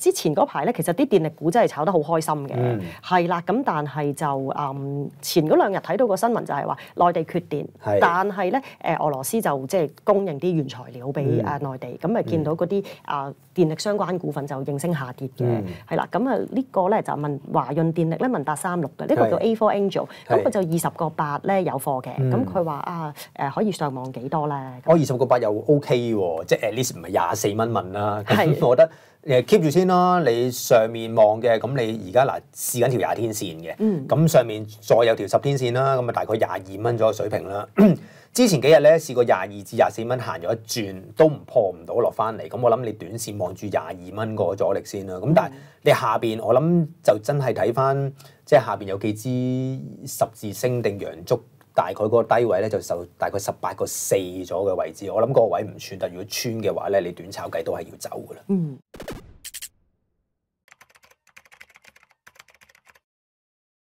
之前嗰排咧，其實啲電力股真係炒得好開心嘅，係啦。咁但係就誒前嗰兩日睇到個新聞就係話內地缺電，但係咧誒俄羅斯就即係供應啲原材料俾啊內地，咁咪見到嗰啲啊電力相關股份就應聲下跌嘅，係啦。咁啊呢個咧就問華潤電力咧問八三六嘅呢個叫 A Four Angel，咁佢就二十個八咧有貨嘅，咁佢話啊誒可以上往幾多咧？我二十個八又 OK 喎，即係 list 唔係廿四蚊問啦，我覺得誒 keep 住先。啦，你上面望嘅，咁你而家嗱試緊條廿天線嘅，咁上面再有條十天線啦，咁啊大概廿二蚊咗右水平啦。之前幾日咧試過廿二至廿四蚊行咗一轉，都唔破唔到落翻嚟。咁我諗你短線望住廿二蚊嗰阻力先啦。咁但係你下邊我諗就真係睇翻，即係下邊有幾支十字星定羊足，大概個低位咧就受大概十八個四咗嘅位置。我諗個位唔穿但如果穿嘅話咧，你短炒計都係要走噶啦。嗯。